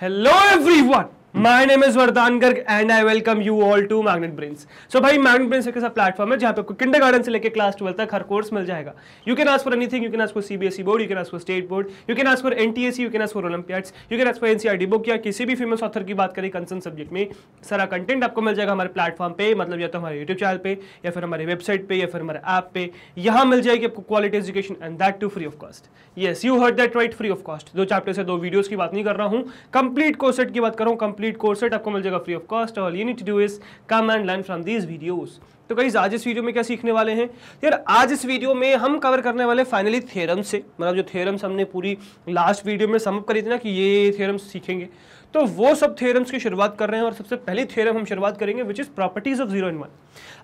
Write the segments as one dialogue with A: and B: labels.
A: Hello everyone! My name is Garg and I welcome you all to Magnet Brains so भाई Magnet Brains एक ऐसा platform है जहाँ पे आपको किंडर गार्डन से लेकर क्लास ट्वेल्थ तक हर कोर्स मिल जाएगा you can ask for anything you can ask for CBSE board you can ask for state board you can ask for S you can ask for olympiads you can ask for the book या किसी भी famous author की बात करें concern subject में सारा content आपको मिल जाएगा हमारे प्लेटफॉर्म पे मतलब या तो हमारे यूट्यूब चैनल पे या फिर हमारे वेबसाइट पे या फिर हमारे ऐप पे यहाँ मिल जाएगी आपको quality education and that too free of cost yes you heard that right free of cost दो चैप्टर से दो वीडियोज की बात नहीं कर रहा हूँ कंप्लीट कोर्सेट की बात करूँ कंप्लीट कोर्स सेट आपको मिल जाएगा free of cost all you need do is come and learn from these videos तो कहीं आज इस वीडियो में क्या सीखने वाले हैं यार आज इस वीडियो में हम कवर करने वाले फाइनली थेरम से मतलब जो थेरम्स हमने पूरी लास्ट वीडियो में समअप करी थी ना कि ये थेरम्स सीखेंगे तो वो सब थेरम्स की शुरुआत कर रहे हैं और सबसे पहली थेरम हम शुरुआत करेंगे which is properties of zero and one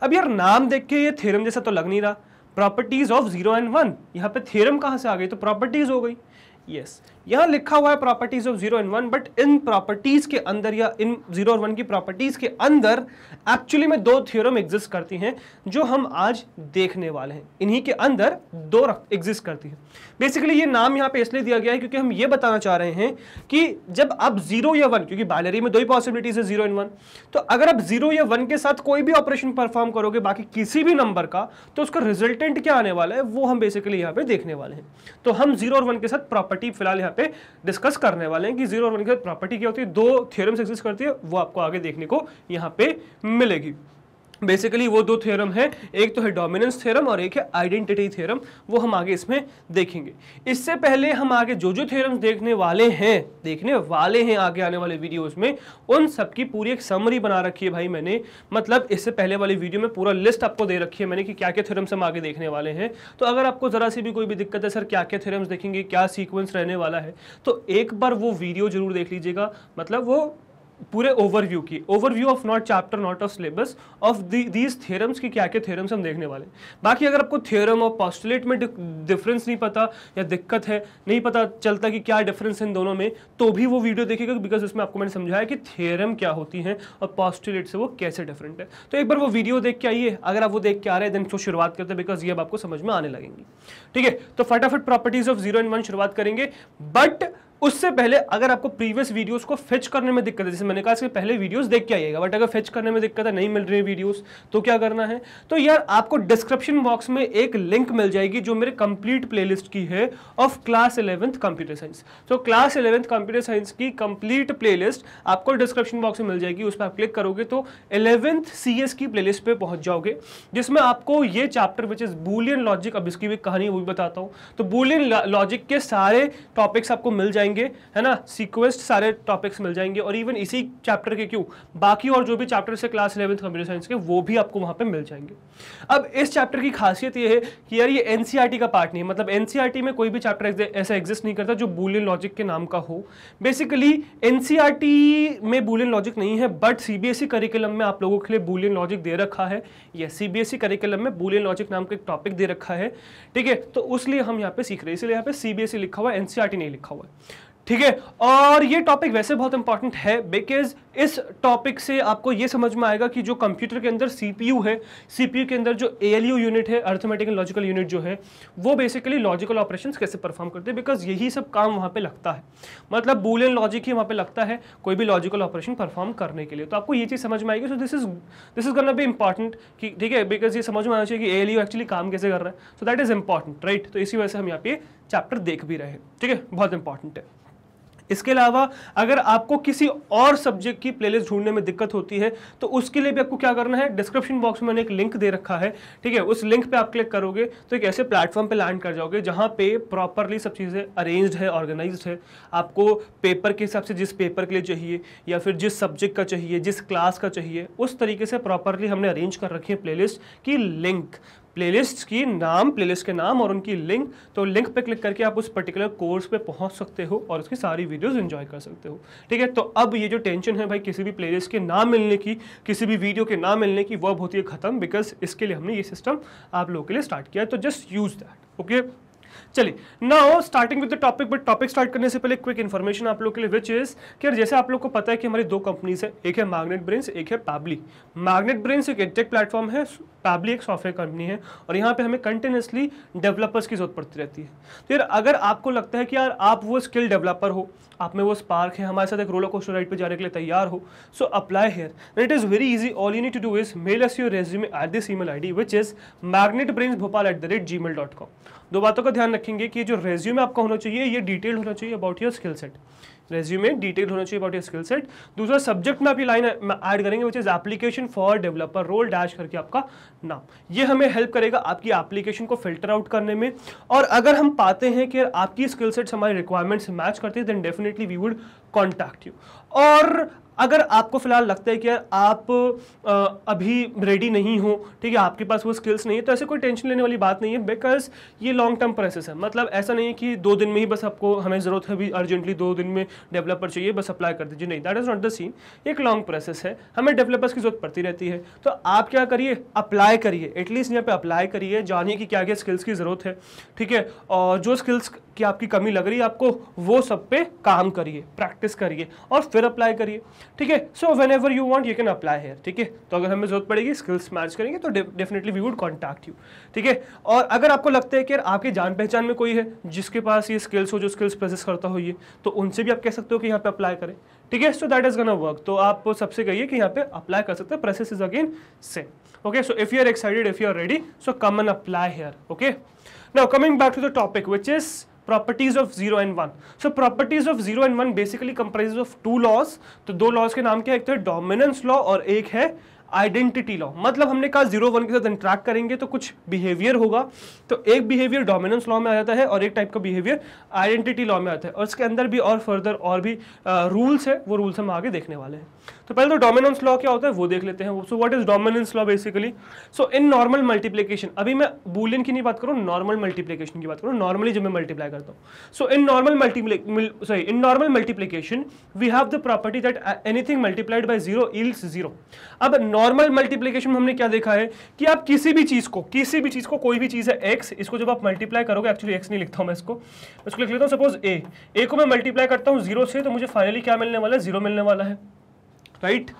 A: अब यार नाम देख के ये थेरम जैसा तो लग नहीं रहा properties of zero and one यहाँ पे थेरम कहाँ से आ गई तो प्रॉपर्टीज़ हो गई यस yes. यहां लिखा हुआ है properties of zero and one but इन प्रॉपर्टीज के अंदर या इन जीरो और वन की प्रॉपर्टीज के अंदर एक्चुअली में दो थियोरम एग्जिस्ट करती हैं जो हम आज देखने वाले हैं इन्हीं के अंदर दो एग्जिस्ट करती हैं बेसिकली ये नाम यहां पे इसलिए दिया गया है क्योंकि हम ये बताना चाह रहे हैं कि जब आप जीरो या वन क्योंकि बैलरी में दो ही पॉसिबिलिटीज है जीरो एंड वन तो अगर आप जीरो या वन के साथ कोई भी ऑपरेशन परफॉर्म करोगे बाकी किसी भी नंबर का तो उसका रिजल्टेंट क्या आने वाला है वो हम बेसिकली यहाँ पे देखने वाले हैं तो हम जीरो और वन के साथ प्रॉपर्टी फिलहाल यहाँ पे डिस्कस करने वाले हैं कि जीरो ऑर्गेनिक प्रॉपर्टी क्या होती है दो थ्योरम्स एग्जिस्ट करती है वो आपको आगे देखने को यहाँ पे मिलेगी बेसिकली वो दो थ्योरम है एक तो है डोमिनेंस थ्योरम और एक है आइडेंटिटी थ्योरम वो हम आगे इसमें देखेंगे इससे पहले हम आगे जो जो थ्योरम्स देखने वाले हैं देखने वाले हैं आगे आने वाले वीडियोस में उन सब की पूरी एक समरी बना रखी है भाई मैंने मतलब इससे पहले वाली वीडियो में पूरा लिस्ट आपको दे रखी है मैंने कि क्या क्या थ्योरम्स हम आगे देखने वाले हैं तो अगर आपको ज़रा सी भी कोई भी दिक्कत है सर क्या क्या थ्योरम्स देखेंगे क्या सीक्वेंस रहने वाला है तो एक बार वो वीडियो जरूर देख लीजिएगा मतलब वो पूरे ओवरव्यू की overview of not chapter not of syllabus of these theorems की क्या क्या थेरम्स हम देखने वाले बाकी अगर आपको थेरम और पॉस्टुलेट में डिफरेंस नहीं पता या दिक्कत है नहीं पता चलता कि क्या डिफरेंस है इन दोनों में तो भी वो वीडियो देखिएगा बिकॉज उसमें आपको मैंने समझाया कि थेरम क्या होती है और पॉस्टुलेट से वो कैसे डिफरेंट है तो एक बार वो वीडियो देख के आइए अगर आप वो देख के आ रहे हैं देन तो शुरुआत करते हैं बिकॉज ये अब आपको समझ में आने लगेंगी ठीक है तो फटाफट properties of zero and one शुरुआत करेंगे बट उससे पहले अगर आपको प्रीवियस वीडियोस को फेच करने में दिक्कत है जैसे मैंने कहा इसके पहले वीडियोस देख के आइएगा बट अगर फेच करने में दिक्कत है नहीं मिल रही वीडियोस तो क्या करना है तो यार आपको डिस्क्रिप्शन बॉक्स में एक लिंक मिल जाएगी जो मेरे कंप्लीट प्लेलिस्ट की है of class eleventh computer science तो क्लास इलेवंथ कंप्यूटर साइंस की कंप्लीट प्ले आपको डिस्क्रिप्शन बॉक्स में मिल जाएगी उस पर आप क्लिक करोगे तो इलेवेंथ सी की प्लेलिस्ट लिस्ट पहुंच जाओगे जिसमें आपको ये chapter which is Boolean logic अब इसकी भी कहानी वो भी बताता हूँ तो बुलियन लॉजिक के सारे टॉपिक्स आपको मिल जाएंगे जाएंगे है ना सीक्वेस्ट सारे टॉपिक्स मिल जाएंगे और इवन इसी चैप्टर के क्यों बाकी और जो भी चैप्टर से क्लास इलेवंथ कंप्यूटर साइंस के वो भी आपको वहाँ पे मिल जाएंगे अब इस चैप्टर की खासियत ये है कि यार ये एन e का पार्ट नहीं है मतलब एन e में कोई भी चैप्टर ऐसा एग्जिस्ट नहीं करता जो बुलियन लॉजिक के नाम का हो बेसिकली एन e में बुलियन लॉजिक नहीं है बट सी बी में आप लोगों के लिए बुलियन लॉजिक दे रखा है या सी बी में बुलियन लॉजिक नाम का एक टॉपिक दे रखा है ठीक है तो उसलिए हम यहाँ पे सीख रहे हैं इसलिए यहाँ पे सी लिखा हुआ है एनसीआरटी नहीं लिखा हुआ है ठीक है और ये टॉपिक वैसे बहुत इंपॉर्टेंट है बिकॉज इस टॉपिक से आपको ये समझ में आएगा कि जो कंप्यूटर के अंदर सीपीयू है सीपीयू के अंदर जो एएलयू यूनिट है अर्थमेटिक एंड लॉजिकल यूनिट जो है वो बेसिकली लॉजिकल ऑपरेशन कैसे परफॉर्म करते हैं बिकॉज यही सब काम वहाँ पे लगता है मतलब एंड लॉजिक ही वहाँ पर लगता है कोई भी लॉजिकल ऑपरेशन परफॉर्म करने के लिए तो आपको ये चीज़ समझ में आएगी so this is this is gonna be important कि ठीक है बिकॉज ये समझ में आना चाहिए कि ए एक्चुअली काम कैसे कर रहा है so that is important right तो इसी वजह से हम यहाँ पे चैप्टर देख भी रहे हैं ठीक है बहुत इंपॉर्टेंट है इसके अलावा अगर आपको किसी और सब्जेक्ट की प्लेलिस्ट ढूंढने में दिक्कत होती है तो उसके लिए भी आपको क्या करना है डिस्क्रिप्शन बॉक्स में मैंने एक लिंक दे रखा है ठीक है उस लिंक पे आप क्लिक करोगे तो एक ऐसे प्लेटफॉर्म पे लैंड कर जाओगे जहाँ पे प्रॉपरली सब चीज़ें अरेंज है ऑर्गेनाइज है आपको पेपर के हिसाब से जिस पेपर के लिए चाहिए या फिर जिस सब्जेक्ट का चाहिए जिस क्लास का चाहिए उस तरीके से प्रॉपरली हमने अरेंज कर रखी है प्ले की लिंक प्लेलिस्ट की नाम प्लेलिस्ट के नाम और उनकी लिंक तो लिंक पे क्लिक करके आप उस पर्टिकुलर कोर्स पे पहुंच सकते हो और उसकी सारी वीडियोस एंजॉय कर सकते हो ठीक है तो अब ये जो टेंशन है भाई किसी भी प्लेलिस्ट के नाम मिलने की किसी भी वीडियो के नाम मिलने की वह बहुत है ख़त्म बिकॉज इसके लिए हमने ये सिस्टम आप लोगों के लिए स्टार्ट किया है तो जस्ट यूज़ दैट ओके चलिए now starting with the topic but topic start करने से पहले क्विक इन्फॉर्मेशन आप लोग के लिए विच इज कि जैसे आप लोग को पता है कि हमारी दो कंपनीज है एक है मैग्नेट ब्रेन्स एक है पैबली मैग्नेट ब्रेन्स एक एडटेक प्लेटफॉर्म है पैबली एक सॉफ्टवेयर कंपनी है और यहाँ पे हमें कंटिन्यूसली डेवलपर्स की जरूरत पड़ती रहती है तो यार अगर आपको लगता है कि यार आप वो स्किल डेवलपर हो आप में वो स्पार्क है हमारे साथ एक रोलर कोस्टर राइड पे जाने के लिए तैयार हो so apply here it is very easy all you need to do is mail us your resume at this email I D which is Magnet Brains Bhopal at the rate gmail dot com दो बातों का ध्यान रखेंगे कि जो resume आपका होना चाहिए ये डिटेल्ड होना चाहिए about your skill set resume detail होना चाहिए अबाउट योर स्किल सेट दूसरा सब्जेक्ट में आप ये लाइन ऐड करेंगे which is application for developer role dash करके आपका नाम ये हमें हेल्प करेगा आपकी एप्लीकेशन को फिल्टर आउट करने में और अगर हम पाते हैं कि आपकी स्किल सेट्स हमारे रिक्वायरमेंट से मैच करते हैं then definitely we would contact you और अगर आपको फिलहाल लगता है कि यार आप अभी रेडी नहीं हो ठीक है आपके पास वो स्किल्स नहीं है तो ऐसे कोई टेंशन लेने वाली बात नहीं है बिकॉज ये लॉन्ग टर्म प्रोसेस है मतलब ऐसा नहीं है कि दो दिन में ही बस आपको हमें ज़रूरत है अभी अर्जेंटली दो दिन में डेवलपर चाहिए बस अप्लाई कर दीजिए नहीं that is not the scene एक लॉन्ग प्रोसेस है हमें डेवलपर्स की जरूरत पड़ती रहती है तो आप क्या करिए अप्लाई करिए एटलीस्ट यहाँ पर अप्लाई करिए जानिए कि क्या क्या स्किल्स की ज़रूरत है ठीक है और जो स्किल्स की आपकी कमी लग रही है आपको वो सब पे काम करिए प्रैक्टिस करिए और फिर अप्लाई करिए ठीक है so whenever you want you can apply here ठीक है तो अगर हमें जरूरत पड़ेगी स्किल्स मैच करेंगे तो definitely we would contact you ठीक है और अगर आपको लगता है कि यार आपकी जान पहचान में कोई है जिसके पास ये स्किल्स हो जो स्किल्स प्रोसेस करता हो ये तो उनसे भी आप कह सकते हो कि यहाँ पे अप्लाई करें ठीक है so that is gonna work तो आप सबसे कहिए कि यहाँ पे अप्लाई कर सकते हैं process is again same okay so if you are excited if you are ready so come and apply here okay now coming back to the topic which is properties of zero and one so properties of zero and one basically comprise of two laws तो दो laws के नाम क्या एक तो है dominance law और एक है आइडेंटिटी लॉ मतलब हमने कहा जीरो वन के साथ इंट्रैक्ट करेंगे तो कुछ बिहेवियर होगा तो एक बिहेवियर डोमिनेंस लॉ में आ जाता है और एक टाइप का बिहेवियर आइडेंटिटी लॉ में आता है और इसके अंदर भी और फर्दर और भी रूल्स है वो रूल्स हम आगे देखने वाले हैं तो पहले तो डोमिनेंस लॉ क्या होता है वो देख लेते हैं so what is dominance law basically so in normal multiplication अभी मैं बुलियन की नहीं बात करूँ नॉर्मल मल्टीप्लीकेशन की बात करूँ नॉर्मली जब मैं मल्टीप्लाई करता हूँ so in normal multiply sorry in normal multiplication we have the property that anything multiplied by zero is zero अब नॉर्मल मल्टीप्लीकेशन में हमने क्या देखा है कि आप किसी भी चीज़ को किसी भी चीज़ को कोई भी चीज़ है एक्स इसको जब आप मल्टीप्लाई करोगे एक्चुअली एक्स नहीं लिखता हूँ मैं इसको इसको लिख लेता हूँ सपोज ए ए को मैं मल्टीप्लाई करता हूँ जीरो से तो मुझे फाइनली क्या मिलने वाला है जीरो मिलने वाला है right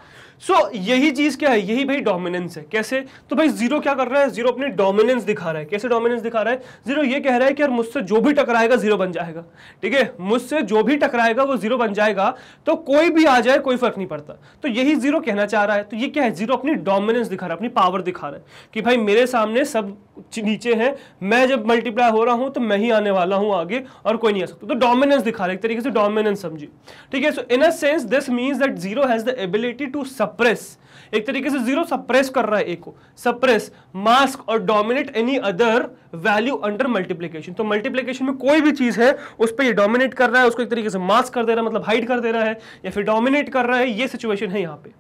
A: सो so, यही चीज क्या है यही भाई डोमिनेंस है कैसे तो भाई जीरो क्या कर रहा है जीरो अपने डोमिनेंस दिखा रहा है कैसे डोमिनेंस दिखा रहा है जीरो ये कह रहा है कि यार मुझसे जो भी टकराएगा जीरो बन जाएगा ठीक है मुझसे जो भी टकराएगा वो जीरो बन जाएगा तो कोई भी आ जाए कोई फर्क नहीं पड़ता तो यही जीरो कहना चाह रहा है तो ये क्या है जीरो अपनी डोमिनेंस दिखा रहा है अपनी पावर दिखा रहा है कि भाई मेरे सामने सब नीचे है मैं जब मल्टीप्लाई हो रहा हूं तो मैं ही आने वाला हूं आगे और कोई नहीं आ सकता तो डोमिनेंस दिखा रहा है एक तरीके से डोमिनेंस समझिए ठीक है so in a sense this means that zero has the ability to suppress एक तरीके से जीरो सप्रेस कर रहा है ए को सप्रेस मास्क और dominate any other value under multiplication तो मल्टीप्लीकेशन में कोई भी चीज है उस पर डोमिनेट कर रहा है उसको एक तरीके से मास्क कर दे रहा है मतलब हाइड कर दे रहा है या फिर डोमिनेट कर रहा है ये सिचुएशन है यहाँ पे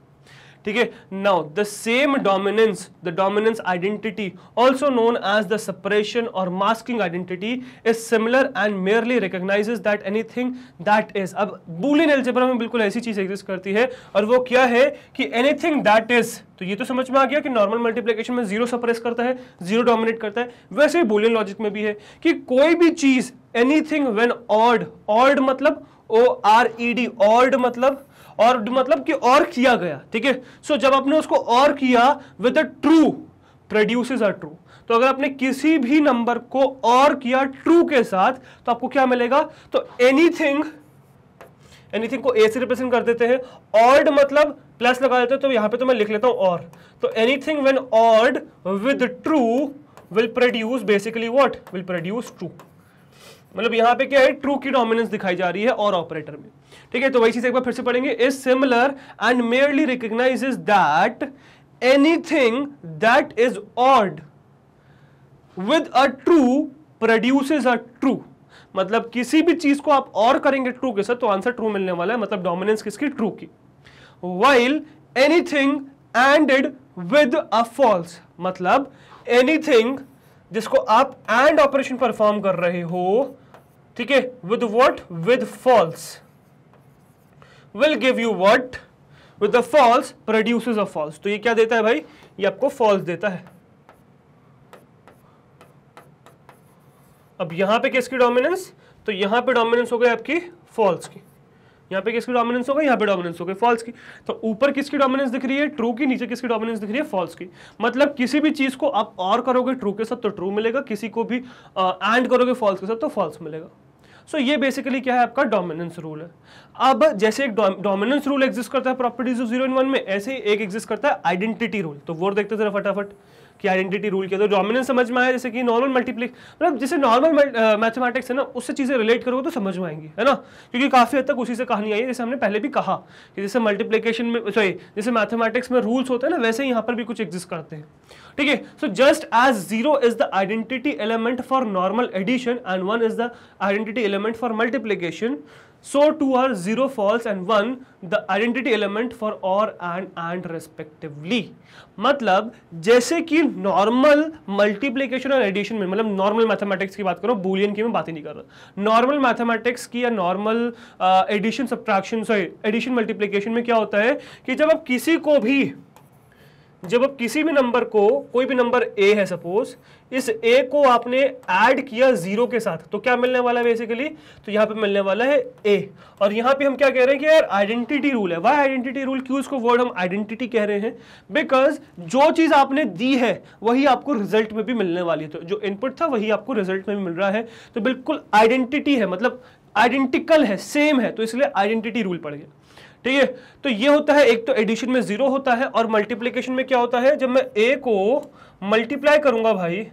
A: ठीक है now the same dominance the dominance identity also known as the separation और masking identity is similar and merely recognizes that anything that is अब बुलियन एल्जेब्रा में बिल्कुल ऐसी चीज एग्जिस्ट करती है और वो क्या है कि एनीथिंग दैट इज तो ये तो समझ में आ गया कि नॉर्मल मल्टीप्लीकेशन में जीरो सप्रेस करता है जीरो डोमिनेट करता है वैसे ही बुलियन लॉजिक में भी है कि कोई भी चीज एनीथिंग व्हेन ऑर्ड ऑर्ड मतलब ओ आर ई डी ऑर्ड मतलब और मतलब कि और किया गया ठीक है सो जब आपने उसको और किया with a true produces a true तो अगर आपने किसी भी नंबर को और किया ट्रू के साथ तो आपको क्या मिलेगा तो एनीथिंग एनीथिंग को ए से रिप्रेजेंट कर देते हैं ऑर्ड मतलब प्लस लगा देते हैं तो यहां पे तो मैं लिख लेता हूं और तो anything when ORed with true will produce basically what will produce true मतलब यहां पे क्या है ट्रू की डोमिनेंस दिखाई जा रही है और ऑपरेटर में ठीक है तो वही चीज एक बार फिर से पढ़ेंगे is similar and merely recognize is that anything that is ORed with a true produces a true मतलब किसी भी चीज को आप और करेंगे ट्रू के साथ तो आंसर ट्रू मिलने वाला है मतलब डोमिनेंस किसकी ट्रू की while anything ANDed with a false मतलब एनीथिंग जिसको आप एंड ऑपरेशन परफॉर्म कर रहे हो ठीक है with what with false will give you what with the false produce a false तो ये क्या देता है भाई ये आपको फॉल्स देता है अब यहां पे किसकी डोमिनेंस तो यहां पे डोमिनेंस हो गई आपकी फॉल्स की यहां पे किसकी डोमिनेंस गई यहां पे डोमिनेंस गई फॉल्स की तो ऊपर किसकी डोमिनेंस दिख रही है ट्रू की नीचे किसकी डोमिनेंस दिख रही है फॉल्स की मतलब किसी भी चीज़ को आप और करोगे ट्रू के साथ तो ट्रू मिलेगा किसी को भी एंड uh, करोगे फॉल्स के साथ तो फॉल्स मिलेगा सो ये बेसिकली क्या है आपका डोमिनेंस रूल है अब जैसे एक डोमिनेंस रूल एग्जिस्ट करता है properties of zero in one में ऐसे ही एक एग्जिस्ट करता है आइडेंटिटी रूल तो वो देखते जरा फटाफट कि आइडेंटिटी रूल के अंदर डोमिनेंस समझ में आया जैसे कि नॉर्मल मल्टीप्लिक मतलब जैसे नॉर्मल मैथमेटिक्स है ना उससे चीज़ें रिलेट करोगे तो समझ में आएंगी है ना क्योंकि काफ़ी हद तक उसी से कहानी आई है जैसे हमने पहले भी कहा कि जैसे मल्टीप्लीकेशन में सॉरी जैसे मैथमेटिक्स में रूल्स होते हैं ना वैसे यहाँ पर भी कुछ एग्जिस्ट करते हैं ठीक है so just as zero is the identity element for normal addition and one is the identity element for multiplication So two are zero false and one the identity element for or and and respectively. मतलब जैसे कि normal multiplication और addition में मतलब normal mathematics की बात करो boolean की मैं बात ही नहीं कर रहा normal mathematics की या normal uh, addition subtraction sorry addition multiplication में क्या होता है कि जब आप किसी को भी जब आप किसी भी नंबर को कोई भी नंबर ए है सपोज इस ए को आपने ऐड किया जीरो के साथ तो क्या मिलने वाला है बेसिकली तो यहाँ पे मिलने वाला है ए और यहाँ पे हम क्या कह रहे हैं कि यार आइडेंटिटी रूल है वाई आइडेंटिटी रूल क्यों इसको वर्ड हम आइडेंटिटी कह रहे हैं बिकॉज जो चीज़ आपने दी है वही आपको रिजल्ट में भी मिलने वाली है तो जो इनपुट था वही आपको रिजल्ट में भी मिल रहा है तो बिल्कुल आइडेंटिटी है मतलब आइडेंटिकल है सेम है तो इसलिए आइडेंटिटी रूल पड़ गया ठीक है तो ये होता है एक तो एडिशन में जीरो होता है और मल्टीप्लीकेशन में क्या होता है जब मैं ए को मल्टीप्लाई करूंगा भाई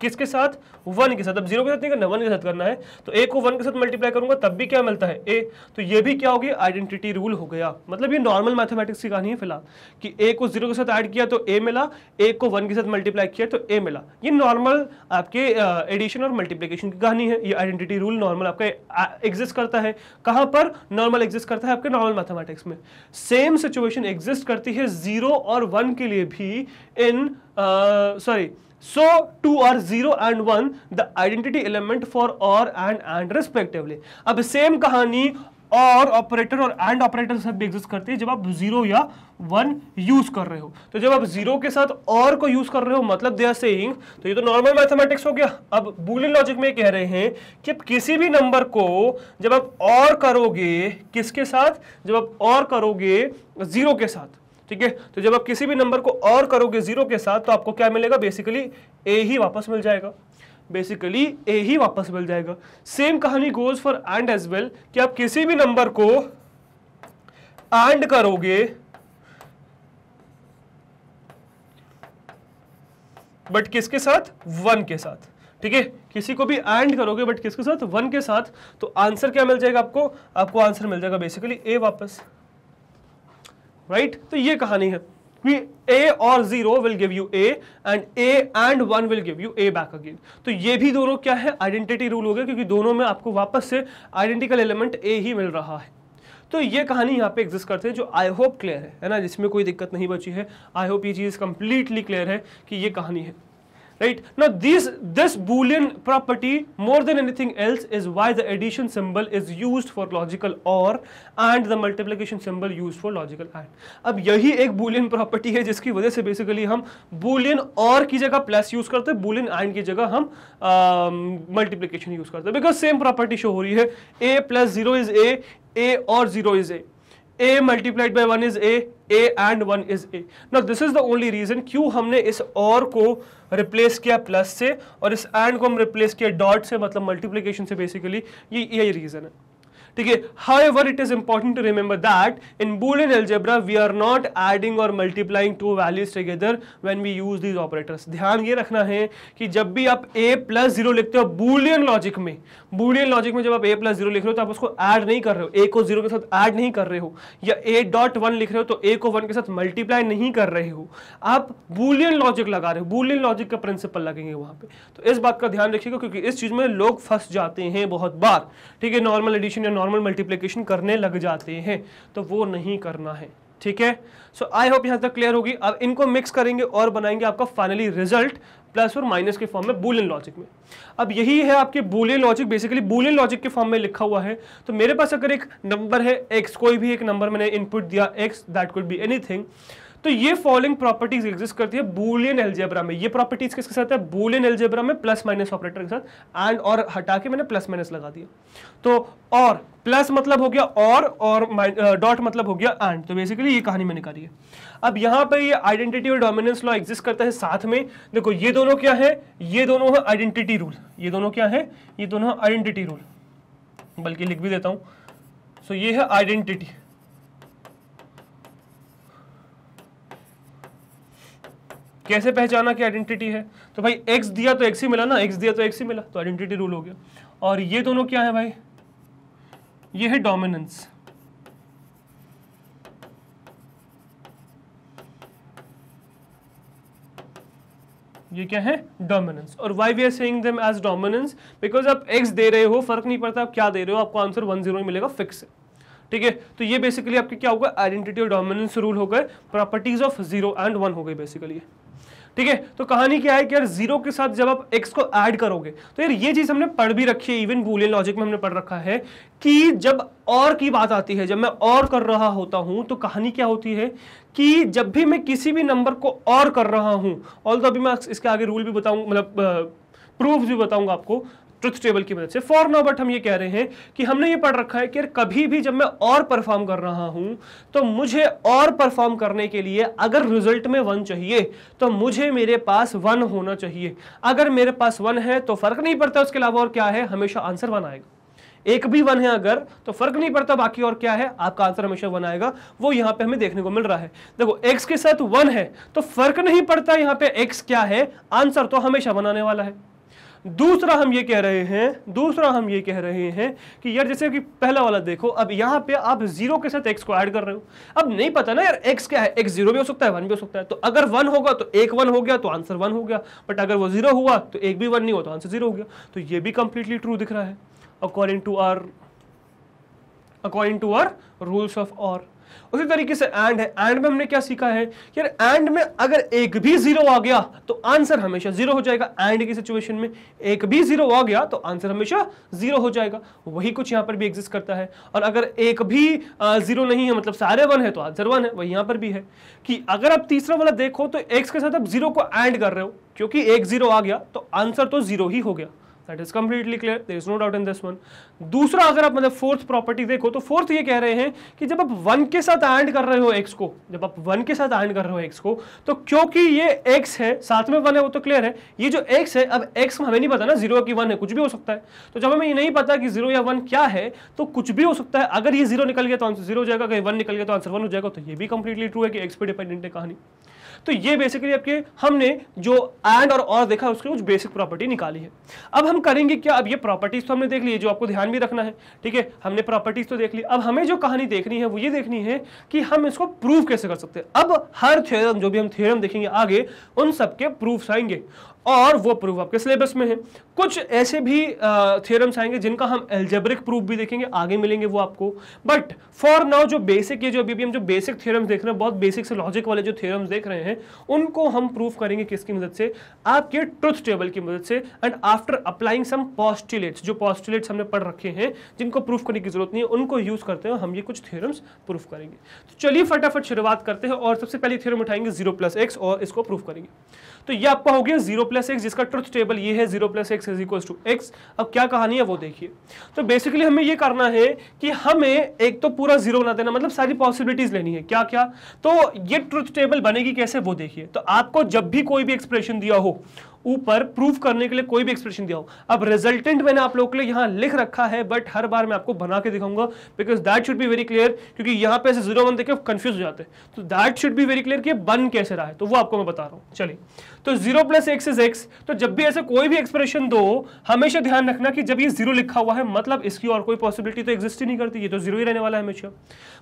A: किसके साथ वन के साथ अब जीरो के साथ नहीं करना वन के साथ करना है तो ए को वन के साथ मल्टीप्लाई करूंगा तब भी क्या मिलता है ए तो ये भी क्या होगी आइडेंटिटी रूल हो गया मतलब ये नॉर्मल मैथमेटिक्स की कहानी है फिलहाल कि ए को जीरो के साथ ऐड किया तो ए मिला ए को वन के साथ मल्टीप्लाई किया तो ए मिला ये नॉर्मल आपके एडिशन uh, और मल्टीप्लीकेशन की कहानी है ये आइडेंटिटी रूल नॉर्मल आपका एग्जिस्ट uh, करता है कहाँ पर नॉर्मल एग्जिस्ट करता है आपके नॉर्मल मैथमेटिक्स में सेम सिचुएशन एग्जिस्ट करती है जीरो और वन के लिए भी in sorry uh, So two are zero and one the identity element for or and and respectively. अब सेम कहानी और ऑपरेटर और एंड ऑपरेटर सब भी एग्जिस्ट करते हैं जब आप जीरो या वन यूज कर रहे हो तो जब आप जीरो के साथ और को यूज कर रहे हो मतलब दे आर सेइंग तो ये तो नॉर्मल मैथमेटिक्स हो गया अब बुलियन लॉजिक में कह रहे हैं कि आप किसी भी नंबर को जब आप और करोगे किसके साथ जब आप और करोगे जीरो के साथ ठीक है तो जब आप किसी भी नंबर को और करोगे जीरो के साथ तो आपको क्या मिलेगा बेसिकली ए ही वापस मिल जाएगा बेसिकली ए ही वापस मिल जाएगा सेम कहानी goes for and as well कि आप किसी भी नंबर को एंड करोगे बट किसके साथ वन के साथ ठीक है किसी को भी एंड करोगे बट किसके साथ वन के साथ तो आंसर क्या मिल जाएगा आपको आपको आंसर मिल जाएगा बेसिकली ए वापस राइट right? तो ये कहानी है A or zero will give you A and A and one will give you A back again तो ये भी दोनों क्या है आइडेंटिटी रूल हो गया क्योंकि दोनों में आपको वापस से आइडेंटिकल एलिमेंट ए ही मिल रहा है तो ये कहानी यहाँ पे एग्जिस्ट करते हैं जो आई होप क्लियर है है ना जिसमें कोई दिक्कत नहीं बची है आई होप ये चीज़ कंप्लीटली क्लियर है कि ये कहानी है right now this this boolean property more than anything else is why the addition symbol is used for logical or and the multiplication symbol used for logical and ab yahi ek boolean property hai jiski wajah se basically hum boolean or ki jagah plus use karte hain boolean and ki jagah hum uh, multiplication use karte hain because same property show ho rahi hai a plus 0 is a a or 0 is a A multiplied by one is A A and one is A ना this is the only reason क्यों हमने इस और को replace किया plus से और इस एंड को हम रिप्लेस किया डॉट से मतलब मल्टीप्लीकेशन से बेसिकली ये यही रीज़न है ठीक है how it is important to remember that in Boolean algebra we are not adding or multiplying two values together when we use these operators ध्यान ये रखना है कि जब भी आप ए प्लस जीरो लिखते हो बूलियन लॉजिक में बूलियन लॉजिक में जब आप ए प्लस जीरो लिख रहे हो तो आप उसको एड नहीं कर रहे हो ए को जीरो के साथ एड नहीं कर रहे हो या ए डॉट वन लिख रहे हो तो ए को वन के साथ मल्टीप्लाई नहीं कर रहे हो आप बुलियन लॉजिक लगा रहे हो बुलियन लॉजिक का प्रिंसिपल लगेंगे वहां पर तो इस बात का ध्यान रखिएगा क्योंकि इस चीज में लोग फंस जाते हैं बहुत बार ठीक है नॉर्मल एडिशन या नॉर्मल मल्टीप्लीकेशन करने लग जाते हैं तो वो नहीं करना है ठीक है सो आई होप यहाँ तक क्लियर होगी अब इनको मिक्स करेंगे और बनाएंगे आपका फाइनली रिजल्ट प्लस और माइनस के फॉर्म में बुलियन लॉजिक में अब यही है आपके Boolean logic basically Boolean logic के फॉर्म में लिखा हुआ है तो मेरे पास अगर एक नंबर है एक्स कोई भी एक नंबर मैंने इनपुट दिया X that could be anything तो ये फॉलोइंग प्रॉपर्टीज एग्जिस्ट करती है बुलियन एलजेब्रा में ये प्रॉपर्टीज किसके साथ है बुलियन एलजेब्रा में प्लस माइनस ऑपरेटर के साथ एंड और हटा के मैंने प्लस माइनस लगा दिया तो और प्लस मतलब हो गया और और डॉट मतलब हो गया एंड तो बेसिकली ये कहानी मैंने निकाली है अब यहां पे ये आइडेंटिटी और डोमिनेंस लॉ एग्जिस्ट करता है साथ में देखो ये दोनों क्या है ये दोनों है आइडेंटिटी रूल ये दोनों क्या है ये दोनों आइडेंटिटी रूल बल्कि लिख भी देता हूं सो so, ये है आइडेंटिटी कैसे पहचाना कि आइडेंटिटी है तो भाई एक्स दिया तो एक्स ही मिला ना एक्स दिया तो एक्स ही मिला तो आइडेंटिटी रूल हो गया और ये दोनों क्या है भाई ये है डोमिनेंस ये क्या है डोमिनेंस और why we are saying them as dominance because आप एक्स दे रहे हो फर्क नहीं पड़ता आप क्या दे रहे हो आपको आंसर वन जीरो मिलेगा फिक्स है ठीक है तो ये बेसिकली आपके क्या होगा आइडेंटिटी और डोमिनेंस रूल हो गए properties of zero and one हो गई बेसिकली ठीक है तो कहानी क्या है कि यार जीरो के साथ जब आप एक्स को ऐड करोगे तो यार ये चीज हमने पढ़ भी रखी है इवन बूलियन लॉजिक में हमने पढ़ रखा है कि जब और की बात आती है जब मैं और कर रहा होता हूं तो कहानी क्या होती है कि जब भी मैं किसी भी नंबर को और कर रहा हूं ऑल तो अभी मैं इसके आगे रूल भी बताऊंगा मतलब प्रूफ भी बताऊंगा आपको ट्रुथ टेबल की मदद से फॉर नाउ बट हम ये कह रहे हैं कि हमने ये पढ़ रखा है कि कभी भी जब मैं और परफॉर्म कर रहा हूं तो मुझे और परफॉर्म करने के लिए अगर रिजल्ट में वन चाहिए तो मुझे मेरे पास वन होना चाहिए अगर मेरे पास वन है तो फर्क नहीं पड़ता उसके अलावा और क्या है हमेशा आंसर वन आएगा एक भी वन है अगर तो फर्क नहीं पड़ता बाकी और क्या है आपका आंसर हमेशा वन आएगा वो यहां पे हमें देखने को मिल रहा है देखो एक्स के साथ वन है तो फर्क नहीं पड़ता यहां पे एक्स क्या है आंसर तो हमेशा वन आने वाला है दूसरा हम ये कह रहे हैं दूसरा हम ये कह रहे हैं कि यार जैसे कि पहला वाला देखो अब यहाँ पे आप जीरो के साथ एक्स को ऐड कर रहे हो अब नहीं पता ना यार एक्स क्या है एक्स जीरो भी हो सकता है वन भी हो सकता है तो अगर वन होगा तो एक वन हो गया तो आंसर वन हो गया बट अगर वो जीरो हुआ तो एक भी वन नहीं हुआ तो आंसर जीरो हो गया तो ये भी कंप्लीटली ट्रू दिख रहा है according to our according to our rules of और उसी तरीके से एंड है एंड में हमने क्या सीखा है यार एंड में अगर एक भी जीरो आ गया तो आंसर हमेशा जीरो हो जाएगा एंड की सिचुएशन में एक भी जीरो आ गया तो आंसर हमेशा जीरो हो जाएगा वही कुछ यहां पर भी एग्जिस्ट करता है और अगर एक भी जीरो नहीं है मतलब सारे वन है तो आंसर वन है वही यहां पर भी है कि अगर आप तीसरा वाला देखो तो एक्स के साथ आप जीरो को एंड कर रहे हो क्योंकि एक जीरो आ गया तो आंसर तो जीरो ही हो गया that is completely clear there is no doubt in this one दूसरा अगर आप मतलब फोर्थ प्रॉपर्टी देखो तो फोर्थ ये कह रहे हैं कि जब आप वन के साथ एंड कर रहे हो एक्स को जब आप वन के साथ एंड कर रहे हो एक्स को तो क्योंकि ये एक्स है साथ में वन है वो तो क्लियर है ये जो एक्स है अब एक्स हमें नहीं पता ना जीरो की वन है कुछ भी हो सकता है तो जब हमें ये नहीं पता कि जीरो या वन क्या है तो कुछ भी हो सकता है अगर ये जीरो निकल गया तो आंसर जीरो हो जाएगा कहीं वन निकल गया तो आंसर वन हो जाएगा तो ये भी कंप्लीटली ट्रू है कि एक्स पे डिपेंडेंट है कहानी तो ये बेसिकली आपके हमने जो एंड और और देखा उसकी कुछ बेसिक प्रॉपर्टी निकाली है अब हम करेंगे क्या अब ये प्रॉपर्टीज तो हमने देख ली है जो आपको ध्यान भी रखना है ठीक है हमने प्रॉपर्टीज तो देख ली अब हमें जो कहानी देखनी है वो ये देखनी है कि हम इसको प्रूफ कैसे कर सकते हैं अब हर थ्योरम जो भी हम थ्योरम देखेंगे आगे उन सबके प्रूफ आएंगे और वो प्रूफ आपके सिलेबस में है कुछ ऐसे भी थ्योरम्स आएंगे जिनका हम एल्जेब्रिक प्रूफ भी देखेंगे आगे मिलेंगे वो आपको बट फॉर नाउ जो बेसिक ये जो अभी भी हम जो बेसिक थ्योरम्स देख रहे हैं बहुत बेसिक से लॉजिक वाले जो थ्योरम्स देख रहे हैं उनको हम प्रूफ करेंगे किसकी मदद से आपके ट्रुथ टेबल की मदद से and after applying some postulates जो पॉस्टुलेट्स हमने पढ़ रखे हैं जिनको प्रूफ करने की जरूरत नहीं है उनको यूज करते हैं हम ये कुछ थियरम्स प्रूफ करेंगे तो चलिए फटाफट शुरुआत करते हैं और सबसे पहले थियरम उठाएंगे जीरो प्लस एक्स और इसको प्रूफ करेंगे तो ये आपका हो गया जीरो प्लस एक्स जिसका ट्रुथ टेबल ये है zero plus x is equal to x अब क्या कहानी है वो देखिए तो बेसिकली हमें ये करना है कि हमें एक तो पूरा जीरो बना देना मतलब सारी पॉसिबिलिटीज लेनी है क्या क्या तो ये ट्रुथ टेबल बनेगी कैसे वो देखिए तो आपको जब भी कोई भी एक्सप्रेशन दिया हो ऊपर प्रूफ करने के लिए कोई भी एक्सप्रेशन दिया हो अब रिजल्टेंट मैंने आप लोगों के लिए यहां लिख रखा है बट हर बार मैं आपको बना के दिखाऊंगा because that should be very clear क्योंकि यहां पे ऐसे जीरो वन देखे कंफ्यूज हो जाते हैं तो that should be very clear कि बन कैसे रहा है तो वो आपको मैं बता रहा हूं चलिए तो zero plus x is X तो जब भी ऐसे कोई भी एक्सप्रेशन दो हमेशा ध्यान रखना कि जब ये जीरो लिखा हुआ है मतलब इसकी और कोई पॉसिबिलिटी तो एक्जिस्ट ही नहीं करती ये तो जीरो ही रहने वाला है हमेशा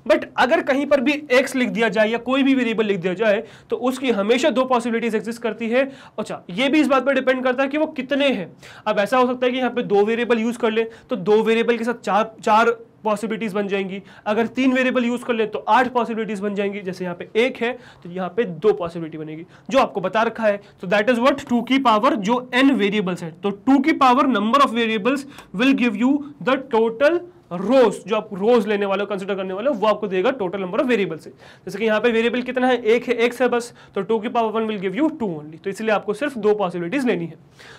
A: बट अगर कहीं पर भी एक्स लिख दिया जाए या कोई भी वेरिएबल लिख दिया जाए तो उसकी हमेशा दो पॉसिबिलिटीज एग्जिस्ट करती है अच्छा ये भी इस बात पर डिपेंड करता है कि वो कितने हैं अब ऐसा हो सकता है कि यहाँ पे दो वेरिएबल यूज़ कर ले तो दो वेरिएबल के साथ चार चार पॉसिबिलिटीज बन जाएंगी अगर तीन वेरिएबल यूज कर ले तो आठ पॉसिबिलिटीज बन जाएंगी जैसे यहाँ पे एक है तो यहाँ पे दो पॉसिबिलिटी बनेगी जो आपको बता रखा है तो दैट इज वट टू की पावर जो एन वेरिएबल्स है तो टू की power number of variables will give you the total rows जो आप रोज लेने वाले कंसिडर करने वाले वो आपको देगा टोटल नंबर ऑफ वेरिएबल से जैसे कि यहाँ पे वेरिएबल कितना है एक है एक है बस तो टू की power one will give you two only तो इसलिए आपको सिर्फ दो पॉसिबिलिटीज लेनी है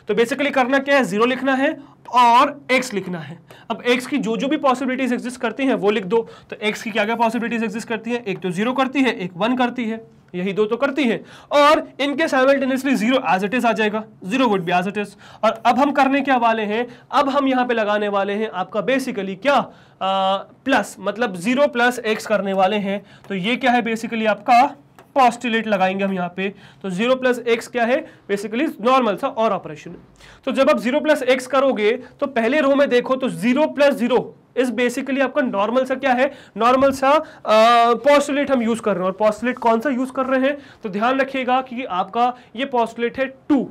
A: तो बेसिकली करना क्या है जीरो लिखना है और एक्स लिखना है अब एक्स की जो जो भी पॉसिबिलिटीज एग्जिस्ट करती है वो लिख दो तो एक्स की क्या क्या पॉसिबिलिटीज एग्जिस्ट करती है एक तो जीरो करती है एक वन करती है यही दो तो करती हैं और इनके simultaneously zero as it is आ जाएगा zero would be as it is और अब हम करने क्या वाले हैं अब हम यहाँ पे लगाने वाले हैं आपका बेसिकली क्या आ, प्लस मतलब जीरो प्लस एक्स करने वाले हैं तो ये क्या है बेसिकली आपका पॉस्टुलेट लगाएंगे हम यहाँ पे तो जीरो प्लस एक्स क्या है बेसिकली नॉर्मल सा और ऑपरेशन तो जब आप जीरो प्लस एक्स करोगे तो पहले रो में देखो तो zero plus zero is basically आपका नॉर्मल सा क्या है नॉर्मल सा पॉस्टुलेट हम यूज कर रहे हैं और पॉस्टुलेट कौन सा यूज कर रहे हैं तो ध्यान रखिएगा कि आपका ये पॉस्टुलेट है टू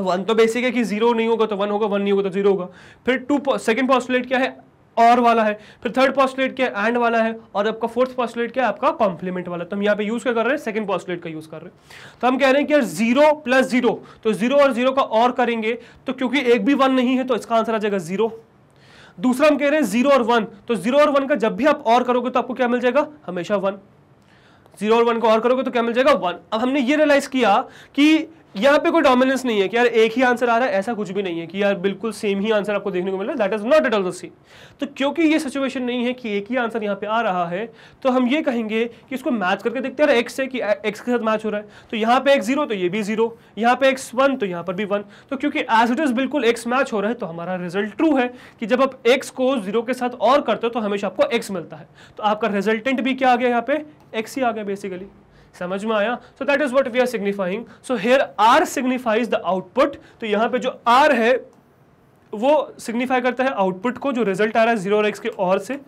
A: वन तो बेसिक है कि जीरो नहीं होगा तो वन होगा वन नहीं होगा तो जीरो होगा फिर टू सेकेंड पॉस्टुलेट क्या है और वाला है फिर थर्ड पॉस्टुलेट क्या है एंड वाला है और आपका फोर्थ पॉस्टुलेट क्या है आपका कॉम्प्लीमेंट वाला तो हम यहाँ पे यूज क्या कर रहे हैं सेकंड पॉस्टुलेट का यूज कर रहे हैं तो हम कह रहे हैं कि यार जीरो प्लस जीरो तो जीरो और जीरो का और करेंगे तो क्योंकि एक भी वन नहीं है तो इसका आंसर आ जाएगा जीरो दूसरा हम कह रहे हैं जीरो और वन तो जीरो और वन का जब भी आप और करोगे तो आपको क्या मिल जाएगा हमेशा वन जीरो और वन को और करोगे तो क्या मिल जाएगा वन अब हमने ये रियलाइज किया कि यहाँ पे कोई डोमिनेंस नहीं है कि यार एक ही आंसर आ रहा है ऐसा कुछ भी नहीं है कि यार बिल्कुल सेम ही आंसर आपको देखने को मिल रहा है that is not at all the same तो क्योंकि ये सिचुएशन नहीं है कि एक ही आंसर यहाँ पे आ रहा है तो हम ये कहेंगे कि इसको मैच करके देखते हैं एक्स है कि एक्स के साथ मैच हो रहा है तो यहाँ पे एक्स जीरो तो ये भी जीरो यहाँ पे एक्स वन तो यहाँ पर भी वन तो क्योंकि एज इट इज बिल्कुल एक्स मैच हो रहा है तो हमारा रिजल्ट ट्रू है कि जब आप एक्स को जीरो के साथ और करते हो तो हमेशा आपको एक्स मिलता है तो आपका रिजल्टेंट भी क्या आ गया यहाँ पे एक्स ही आ गया बेसिकली समझ में आया so that is what we are signifying so here R signifies the output तो यहां पे जो आर है वो सिग्निफाई करता है आउटपुट को जो रिजल्ट आ रहा है जीरो और एक्स के और से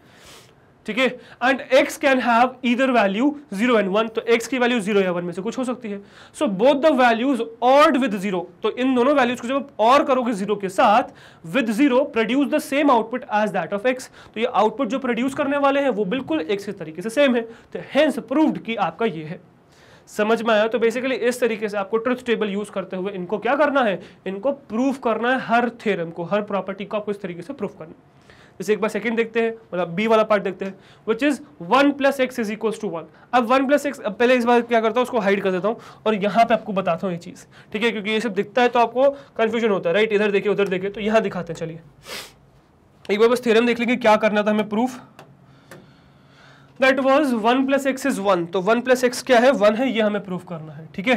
A: ठीक है and X can have either value zero and one तो एक्स की वैल्यू जीरो या वन में से कुछ हो सकती है so both the values ORed with zero तो इन दोनों वैल्यूज को जब आप और करोगे जीरो के साथ with zero produce the same output as that of x तो ये आउटपुट जो प्रोड्यूस करने वाले हैं वो बिल्कुल एक्स के तरीके से सेम है तो हैंस प्रूव्ड कि आपका ये है समझ में आया तो बेसिकली इस तरीके से आपको ट्रुथ टेबल यूज करते हुए इनको क्या करना है इनको प्रूफ करना है हर थेरम को हर प्रॉपर्टी को आपको इस तरीके से प्रूफ करना है जैसे एक बार सेकंड देखते हैं मतलब बी वाला पार्ट देखते हैं which is one plus x is equal to one अब वन प्लस एक्स पहले इस बार क्या करता हूँ उसको हाइड कर देता हूँ और यहाँ पे आपको बताता हूँ ये चीज़ ठीक है क्योंकि ये सब दिखता है तो आपको कन्फ्यूजन होता है राइट इधर देखिए उधर देखिए तो यहाँ दिखाते हैं चलिए एक बार बस थेरम देख लेंगे क्या करना था हमें proof that was one plus x is one तो वन प्लस एक्स क्या है वन है ये हमें प्रूफ करना है ठीक है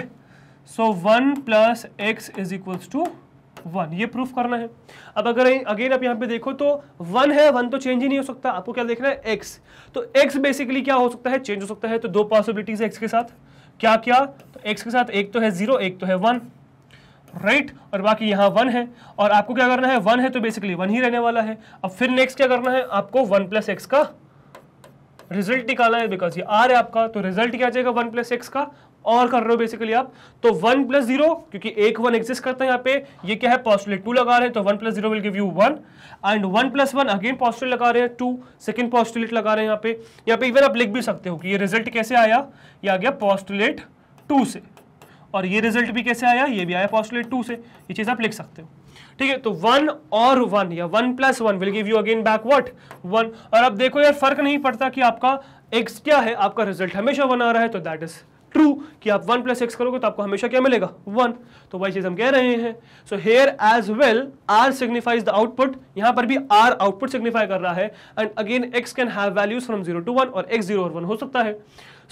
A: so one plus x is equal to one ये प्रूफ करना है अब अगर अगेन आप यहाँ पे देखो तो वन है वन तो चेंज ही नहीं हो सकता आपको क्या देखना है एक्स तो एक्स बेसिकली क्या हो सकता है चेंज हो सकता है तो दो पॉसिबिलिटीज है एक्स के साथ क्या क्या तो एक्स के साथ एक तो है जीरो एक तो है वन राइट right? और बाकी यहां वन है और आपको क्या करना है वन है तो बेसिकली वन ही रहने वाला है अब फिर नेक्स्ट क्या करना है आपको वन प्लस एक्स का रिजल्ट निकाला है बिकॉज ये आर है आपका तो रिजल्ट क्या जाएगा वन प्लस एक्स का और कर रहे हो बेसिकली आप तो वन प्लस जीरो क्योंकि एक वन एग्जिस्ट करता है यहाँ पे ये क्या है पॉस्टुलेट टू लगा रहे हैं तो one plus zero will give you one and one plus one again postulate लगा रहे हैं टू सेकेंड पॉस्टुलेट लगा रहे हैं यहाँ पे यहाँ पे इवन आप लिख भी सकते हो कि ये रिजल्ट कैसे आया ये आ गया पॉस्टुलेट टू से और ये रिजल्ट भी कैसे आया ये भी आया पॉस्टुलेट टू से ये चीज़ आप लिख सकते हो ठीक है तो वन और वन या one plus one will give you again back what one और अब देखो यार फर्क नहीं पड़ता कि आपका एक्स क्या है आपका रिजल्ट हमेशा वन आ रहा है तो दैट इज ट्रू कि आप वन प्लस एक्स करोगे तो आपको हमेशा क्या मिलेगा वन तो वही चीज हम कह रहे हैं so here as well R signifies the output यहां पर भी आर आउटपुट सिग्निफाई कर रहा है and again x can have values from zero to one और एक्स जीरो और वन हो सकता है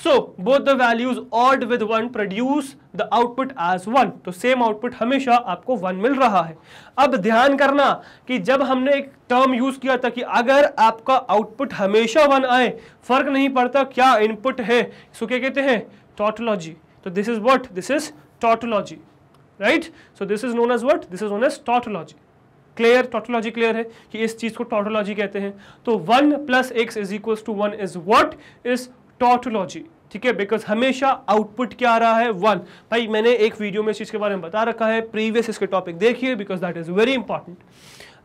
A: so both the values ORed with one produce the output as one तो सेम आउटपुट हमेशा आपको वन मिल रहा है अब ध्यान करना कि जब हमने एक टर्म यूज किया था कि अगर आपका आउटपुट हमेशा वन आए फर्क नहीं पड़ता क्या इनपुट है सो क्या कहते हैं tautology so this is what this is tautology right so this is known as what this is known as tautology clear tautology clear है कि इस चीज को टोटोलॉजी कहते हैं तो one plus x is equal to one is what is tautology ठीक है बिकॉज हमेशा आउटपुट क्या आ रहा है वन भाई मैंने एक वीडियो में इस चीज के बारे में बता रखा है प्रीवियस इसके टॉपिक देखिए because that is very important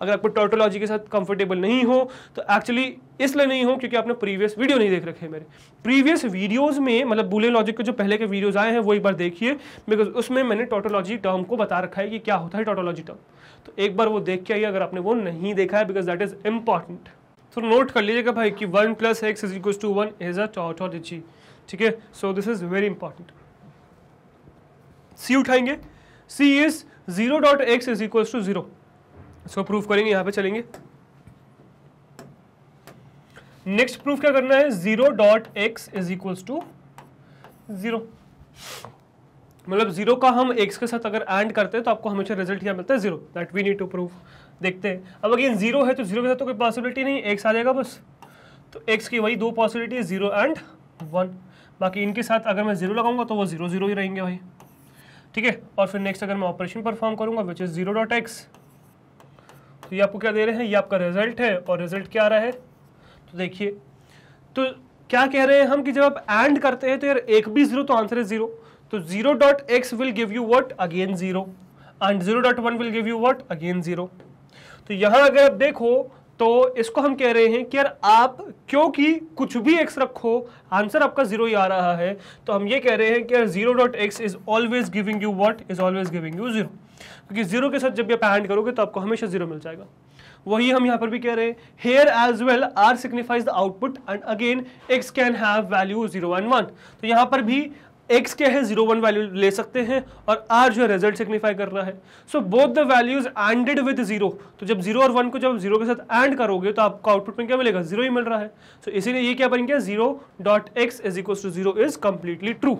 A: अगर आपको टोटोलॉजी के साथ कंफर्टेबल नहीं हो तो एक्चुअली इसलिए नहीं हो क्योंकि आपने प्रीवियस वीडियो नहीं देख रखे मेरे प्रीवियस वीडियोस में मतलब बुलियन लॉजिक के जो पहले के वीडियोस आए हैं वो एक बार देखिए बिकॉज उसमें मैंने टोटोलॉजी टर्म को बता रखा है कि क्या होता है टोटोलॉजी टर्म तो एक बार वो देख के आइए अगर आपने वो नहीं देखा है बिकॉज दैट इज इंपॉर्टेंट तो नोट कर लीजिएगा भाई कि one plus x is equal to one is a tautology ठीक है so this is very important C उठाएंगे C is zero dot x is equal to zero इसको प्रूफ करेंगे यहां पे चलेंगे नेक्स्ट प्रूफ क्या करना है zero dot x is equal to zero मतलब जीरो का हम एक्स के साथ अगर एंड करते हैं तो आपको हमेशा रिजल्ट यहां मिलता है zero that we need to proof देखते हैं अब अगेन जीरो है तो जीरो के साथ तो कोई पॉसिबिलिटी नहीं एक्स आ जाएगा बस तो एक्स की वही दो पॉसिबिलिटी जीरो एंड वन बाकी इनके साथ अगर मैं जीरो लगाऊंगा तो वो जीरो जीरो ही रहेंगे भाई ठीक है और फिर नेक्स्ट अगर मैं ऑपरेशन परफॉर्म करूंगा which is zero dot X तो ये आपको क्या दे रहे हैं ये आपका रिजल्ट है और रिजल्ट क्या आ रहा है तो देखिए तो क्या कह रहे हैं हम कि जब आप एंड करते हैं तो यार एक भी जीरो तो आंसर है जीरो तो zero dot X will give you what again zero and zero dot one will give you what again zero तो यहां अगर आप देखो तो इसको हम कह रहे हैं कि यार आप क्योंकि कुछ भी एक्स रखो आंसर आपका जीरो ही आ रहा है तो हम ये कह रहे हैं कि यार zero dot x is always giving you what is always giving you zero क्योंकि जीरो के साथ जब भी आप हैंड करोगे तो आपको हमेशा जीरो मिल जाएगा वही हम यहाँ पर भी कह रहे हैं here as well R signifies the output and again x can have value zero and one तो यहाँ पर भी एक्स क्या है जीरो वन वैल्यू ले सकते हैं और आर जो है रिजल्ट सिग्निफाई कर रहा है so both the values ANDed with zero तो जब जीरो और वन को जब जीरो के साथ एंड करोगे तो आपको आउटपुट में क्या मिलेगा जीरो ही मिल रहा है सो so, इसीलिए ये क्या बन गया zero dot x is equal to zero is completely true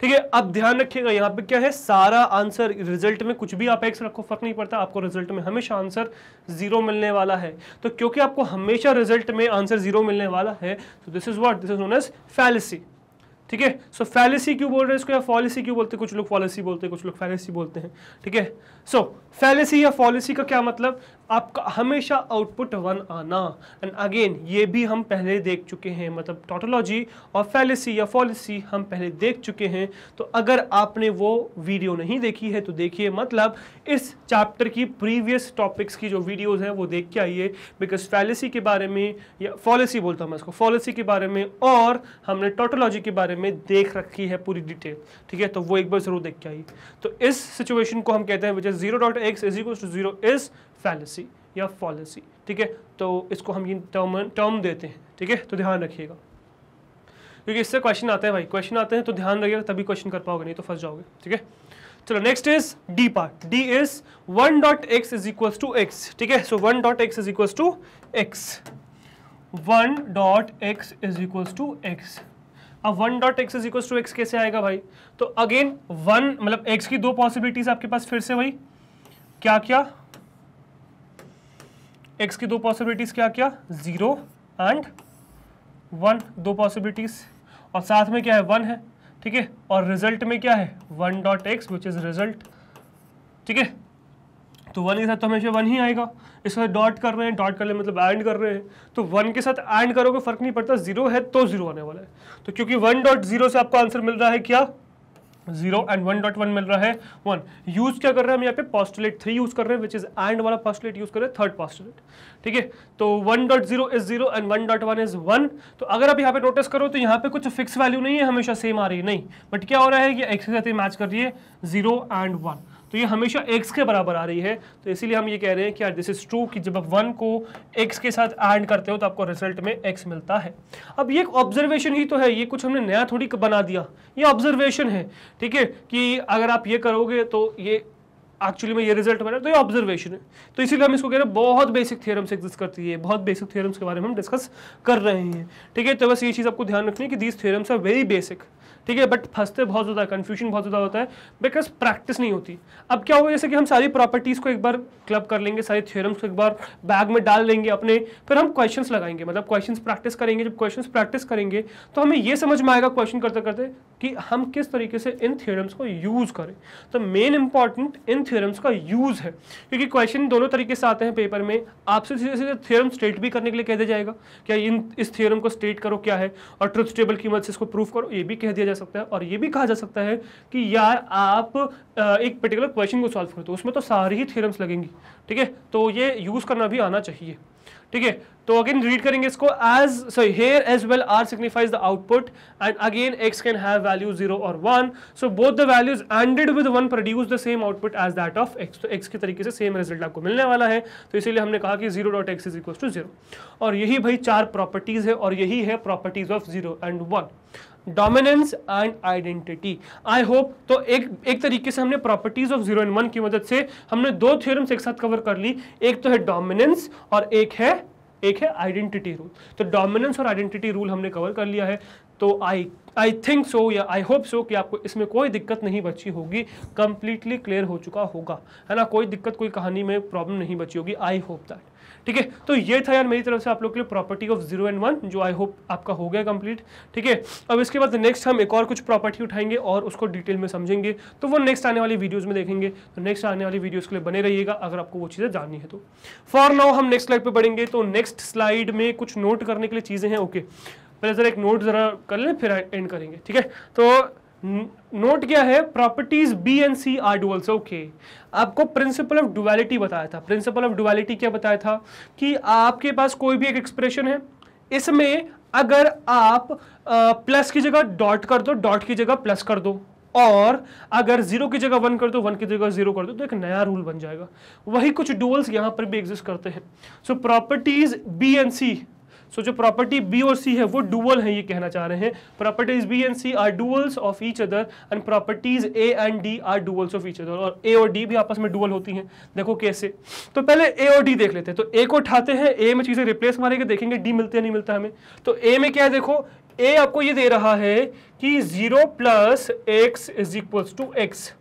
A: ठीक है अब ध्यान रखिएगा यहाँ पे क्या है सारा आंसर रिजल्ट में कुछ भी आप एक्स रखो फर्क नहीं पड़ता आपको रिजल्ट में हमेशा आंसर जीरो मिलने वाला है तो क्योंकि आपको हमेशा रिजल्ट में आंसर जीरो मिलने वाला है तो this is what this is known as fallacy ठीक है सो फैलिसी क्यों बोल रहे हैं इसको या फॉलिसी क्यों बोलते हैं कुछ लोग फॉलिसी बोलते हैं कुछ लोग फैलिसी बोलते हैं ठीक है सो फैलिसी या फॉलिसी का क्या मतलब आपका हमेशा आउटपुट वन आना एंड अगेन ये भी हम पहले देख चुके हैं मतलब टोटोलॉजी और फैलेसी या फॉलिसी हम पहले देख चुके हैं तो अगर आपने वो वीडियो नहीं देखी है तो देखिए मतलब इस चैप्टर की प्रीवियस टॉपिक्स की जो वीडियोस हैं वो देख के आइए बिकॉज फैलेसी के बारे में या फॉलिसी बोलता हूँ मैं इसको फॉलिसी के बारे में और हमने टोटोलॉजी के बारे में देख रखी है पूरी डिटेल ठीक है तो वो एक बार ज़रूर देख के आइए तो इस सिचुएशन को हम कहते हैं which is zero dot x is equal to zero is fallacy या फॉलेसी ठीक है तो इसको हम ये टर्म टर्म देते हैं ठीक है तो ध्यान रखिएगा क्योंकि इससे क्वेश्चन आते हैं भाई क्वेश्चन आते हैं तो ध्यान रखिएगा तभी क्वेश्चन कर पाओगे नहीं तो फंस जाओगे ठीक है चलो next is D part D is one dot x is equal to x ठीक है so one dot x is equal to x one dot x is equal to x अब one dot x is equal to x कैसे आएगा भाई तो again one मतलब x की दो पॉसिबिलिटीज आपके पास फिर से भाई क्या क्या एक्स की दो पॉसिबिलिटीज़ क्या क्या ज़ीरो एंड वन दो पॉसिबिलिटीज़ और साथ में क्या है वन है ठीक है और रिजल्ट में क्या है one dot x which is result ठीक है तो वन के साथ तो हमेशा वन ही आएगा इसके साथ डॉट कर रहे हैं डॉट कर ले मतलब एंड कर रहे हैं तो वन के साथ एंड करोगे फर्क नहीं पड़ता जीरो है तो जीरो आने वाला है तो क्योंकि वन डॉट जीरो से आपको आंसर मिल रहा है क्या zero and one dot one मिल रहा है वन यूज क्या कर रहे हैं हम यहाँ पे पॉस्टुलेट थ्री यूज कर रहे हैं विच इज एंड वाला पॉस्टुलेट यूज कर रहे हैं थर्ड पॉस्टुलेट ठीक है तो one dot zero is zero and one dot one is one तो अगर आप यहाँ पे नोटिस करो तो यहाँ पे कुछ फिक्स वैल्यू नहीं है हमेशा सेम आ रही है नहीं बट क्या हो रहा है कि एक्स के साथ मैच कर रही है जीरो एंड वन तो ये हमेशा एक्स के बराबर आ रही है तो इसीलिए हम ये कह रहे हैं कि यार दिस इज़ ट्रू कि जब आप वन को एक्स के साथ ऐड करते हो तो आपको रिजल्ट में एक्स मिलता है अब ये एक ऑब्जर्वेशन ही तो है ये कुछ हमने नया थोड़ी बना दिया ये ऑब्जर्वेशन है ठीक है कि अगर आप ये करोगे तो ये एक्चुअली में ये रिजल्ट बना तो ये ऑब्जर्वेशन है तो इसीलिए हम इसको कह रहे हैं बहुत बेसिक थ्योरम्स एग्जिस्ट करती है बहुत बेसिक थ्योरम्स के बारे में हम डिस्कस कर रहे हैं ठीक है तो बस ये चीज़ आपको ध्यान रखनी है कि these theorems are very basic ठीक है बट फंसते बहुत ज़्यादा कन्फ्यूजन बहुत ज़्यादा होता है बिकॉज प्रैक्टिस नहीं होती अब क्या होगा जैसे कि हम सारी प्रॉपर्टीज़ को एक बार क्लब कर लेंगे सारे थियरम्स को एक बार बैग में डाल लेंगे अपने फिर हम क्वेश्चन लगाएंगे मतलब क्वेश्चन प्रैक्टिस करेंगे जब क्वेश्चन प्रैक्टिस करेंगे तो हमें यह समझ में आएगा क्वेश्चन करते करते कि हम किस तरीके से इन थियरम्स को यूज़ करें तो मेन इंपॉर्टेंट इन थियरम्स का यूज़ है क्योंकि क्वेश्चन दोनों तरीके से आते हैं पेपर में आपसे सीधे सीधे थियरम स्टेट भी करने के लिए कह दिया जाएगा क्या इन इस थियरम को स्टेट करो क्या है और ट्रुथ टेबल की मदद से इसको प्रूफ करो ये भी कह दिया जाए जा सकता है और ये भी कहा जा सकता है कि यार आप एक पर्टिकुलर क्वेश्चन को सॉल्व करते हो उसमें तो सारी ही थेरम्स लगेंगी ठीक है तो ये यूज़ करना भी आना चाहिए ठीक है तो अगेन रीड करेंगे इसको as sorry here as well R signifies the output and again x can have value zero और one so both the values ANDed with one produce the same output as that of x तो x के तरीके से same result आपको मिलने वाला है तो इसीलिए हमने कहा कि zero dot x is equal to zero और यही भाई चार प्रॉपर्टीज है और यही है properties of zero and one dominance and identity I hope तो एक एक तरीके से हमने properties of zero and one की मदद से हमने दो थ्योरम्स एक साथ कवर कर ली एक तो है डोमिनेंस और एक है एक है आइडेंटिटी रूल तो डोमिनेंस और आइडेंटिटी रूल हमने कवर कर लिया है तो आई आई थिंक सो या आई होप सो कि आपको इसमें कोई दिक्कत नहीं बची होगी कंप्लीटली क्लियर हो चुका होगा है ना कोई दिक्कत कोई कहानी में प्रॉब्लम नहीं बची होगी आई होप दैट ठीक है तो ये था यार मेरी तरफ से आप लोग के लिए property of zero and one जो आई होप आपका हो गया कंप्लीट ठीक है अब इसके बाद नेक्स्ट हम एक और कुछ प्रॉपर्टी उठाएंगे और उसको डिटेल में समझेंगे तो वो नेक्स्ट आने वाली वीडियोज़ में देखेंगे तो नेक्स्ट आने वाली वीडियोज़ के लिए बने रहिएगा अगर आपको वो चीज़ें जाननी है तो फॉर नाउ हम नेक्स्ट स्लाइड पर बढ़ेंगे तो नेक्स्ट स्लाइड में कुछ नोट करने के लिए चीज़ें हैं ओके पहले ज़रा एक नोट ज़रा कर लें फिर एंड करेंगे ठीक है तो नोट क्या है properties B and C are duals okay आपको प्रिंसिपल ऑफ डुअलिटी बताया था प्रिंसिपल ऑफ डुअलिटी क्या बताया था कि आपके पास कोई भी एक एक्सप्रेशन है इसमें अगर आप प्लस की जगह डॉट कर दो डॉट की जगह प्लस कर दो और अगर जीरो की जगह वन कर दो वन की जगह जीरो कर दो तो एक नया रूल बन जाएगा वही कुछ डुअल्स यहां पर भी एग्जिस्ट करते हैं so properties B and C so जो प्रॉपर्टी बी और सी है वो डुअल है ये कहना चाह रहे हैं properties B and C are duals of each other and properties A and D are duals of each other और ए और डी भी आपस में डुअल होती हैं देखो कैसे तो पहले ए और डी देख लेते हैं तो ए को उठाते हैं ए में चीज़ें रिप्लेस मारेंगे देखेंगे डी मिलते नहीं मिलता हमें तो ए में क्या है देखो ए आपको ये दे रहा है कि zero plus x is equals to x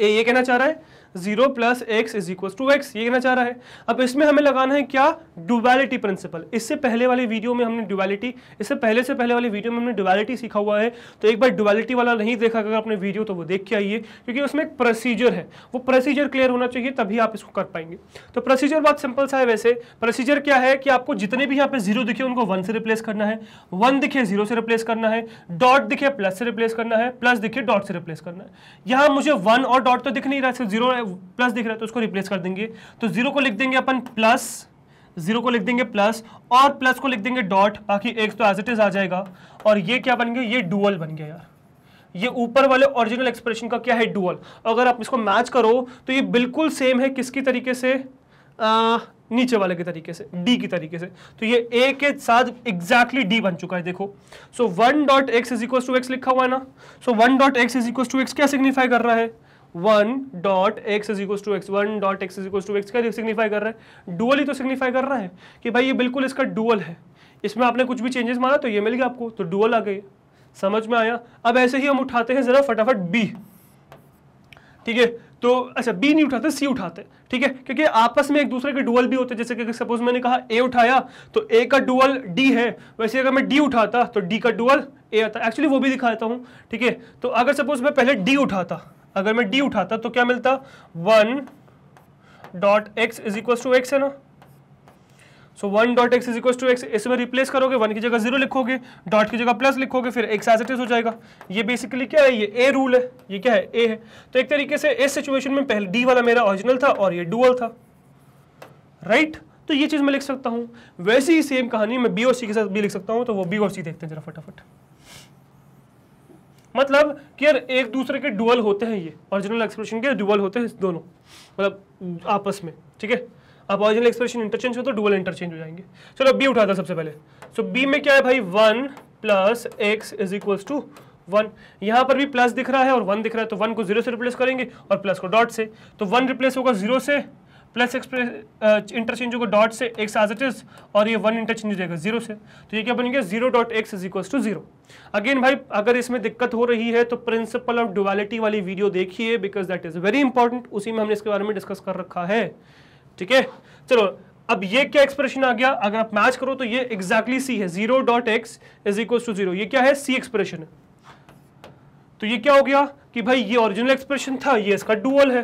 A: A ये कहना चाह रहा है zero plus x is equal to x ये कहना चाह रहा है अब इसमें हमें लगाना है क्या डुबैलिटी प्रिंसिपल इससे पहले वाली वीडियो में हमने डुबैलिटी इससे पहले से पहले वाली वीडियो में हमने डुबैलिटी सीखा हुआ है तो एक बार डुबैलिटी वाला नहीं देखा अगर आपने वीडियो तो वो देख के आइए क्योंकि उसमें एक प्रोसीजर है वो प्रोसीजर क्लियर होना चाहिए तभी आप इसको कर पाएंगे तो प्रोसीजर बहुत सिंपल सा है वैसे प्रोसीजर क्या है कि आपको जितने भी यहाँ पे जीरो दिखे उनको वन से रिप्लेस करना है वन दिखे जीरो से रिप्लेस करना है डॉट दिखे प्लस से रिप्लेस करना है प्लस दिखे डॉट से रिप्लेस करना है यहाँ मुझे वन और डॉट तो दिख नहीं रहा सिर्फ जीरो है प्लस दिख रहा है तो उसको रिप्लेस कर देंगे तो जीरो को लिख देंगे अपन प्लस जीरो को लिख देंगे प्लस और प्लस को लिख देंगे डॉट बाकी एक्स तो एज इट इज आ जाएगा और ये क्या बन गया ये डुअल बन गया यार ये ऊपर वाले ओरिजिनल एक्सप्रेशन का क्या है डुअल अगर आप इसको मैच करो तो ये बिल्कुल सेम है किसकी तरीके से आ, नीचे वाले के तरीके से डी की तरीके से तो ये ए के साथ एग्जैक्टली डी बन चुका है देखो so one dot x is equal to x लिखा हुआ है ना so one dot x is equal to x क्या सिग्निफाई कर रहा है one dot x is equal to x one dot x is equal to x क्या signify कर रहा है डुअल ही तो सिग्निफाई कर रहा है कि भाई ये बिल्कुल इसका डुअल है इसमें आपने कुछ भी चेंजेस मारा तो ये मिल गया आपको तो डुअल आ गई समझ में आया अब ऐसे ही हम उठाते हैं जरा फटाफट बी ठीक है तो अच्छा बी नहीं उठाते सी उठाते ठीक है क्योंकि आपस में एक दूसरे के डुअल भी होते हैं जैसे कि सपोज मैंने कहा ए उठाया तो ए का डुअल डी है वैसे अगर मैं डी उठाता तो डी का डुअल ए आता एक्चुअली वो भी दिखाता हूँ ठीक है तो अगर सपोज मैं पहले डी उठाता अगर मैं डी उठाता तो क्या मिलता one dot x is equal to x है ना so one dot x is equal to x इसमें रिप्लेस करोगे वन की जगह जीरो लिखोगे डॉट की जगह प्लस लिखोगे फिर एक्स एज इट इज हो जाएगा ये बेसिकली क्या है ये ए रूल है ये क्या है ए है तो एक तरीके से इस सिचुएशन में पहले डी वाला मेरा ओरिजिनल था और ये डुअल था राइट right? तो ये चीज़ मैं लिख सकता हूं वैसी ही सेम कहानी मैं बी और सी के साथ भी लिख सकता हूं तो वो बी और सी देखते हैं जरा फटाफट मतलब कि यार एक दूसरे के डुअल होते हैं ये ओरिजिनल एक्सप्रेशन के डुअल होते हैं दोनों मतलब आपस में ठीक है अब ओरिजिनल एक्सप्रेशन इंटरचेंज हो तो डुअल इंटरचेंज हो जाएंगे चलो बी उठाता सबसे पहले सो बी में क्या है भाई one plus x is equal to one यहाँ पर भी प्लस दिख रहा है और वन दिख रहा है तो वन को जीरो से रिप्लेस करेंगे और प्लस को डॉट से तो वन रिप्लेस होगा जीरो से प्लस एक्सप्रेस इंटरचेंज होगा डॉट से एक्स एज इट इज और ये वन इंटरचेंज रहेगा जीरो से तो ये क्या बन गया zero dot x is equal to zero again भाई अगर इसमें दिक्कत हो रही है तो प्रिंसिपल ऑफ डुअलिटी वाली वीडियो देखिए because that is very important उसी में हमने इसके बारे में डिस्कस कर रखा है ठीक है चलो अब ये क्या एक्सप्रेशन आ गया अगर आप मैच करो तो ये एग्जैक्टली सी है zero dot x is equal to zero क्या है सी एक्सप्रेशन तो ये क्या हो गया कि भाई ये ओरिजिनल एक्सप्रेशन था ये इसका डुअल है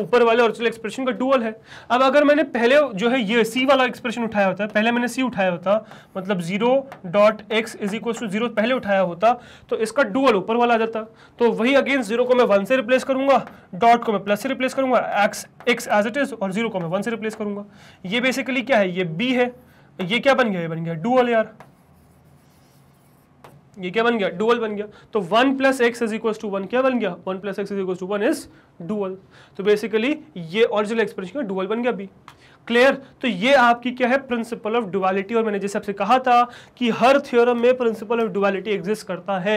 A: ऊपर वाले ऑरिजिनल एक्सप्रेशन का डुअल है अब अगर मैंने पहले जो है ये सी वाला एक्सप्रेशन उठाया होता पहले मैंने सी उठाया होता मतलब zero dot x is equal to zero पहले उठाया होता तो इसका डुअल ऊपर वाला आ जाता तो वही अगेंस्ट जीरो को मैं वन से रिप्लेस करूंगा डॉट को मैं प्लस से रिप्लेस करूंगा x x as it is और जीरो को मैं वन से रिप्लेस करूंगा ये बेसिकली क्या है ये बी है ये क्या बन गया ये बन गया डुअल यार ये क्या बन गया डुअल बन गया तो one plus x is equal to one क्या बन गया one plus x is equal to one is dual तो बेसिकली ये ऑरिजिनल एक्सप्रेशन का डुअल बन गया अभी क्लियर तो ये आपकी क्या है प्रिंसिपल ऑफ डुअलिटी और मैंने जैसे आपसे कहा था कि हर थ्योरम में प्रिंसिपल ऑफ डुअलिटी एग्जिस्ट करता है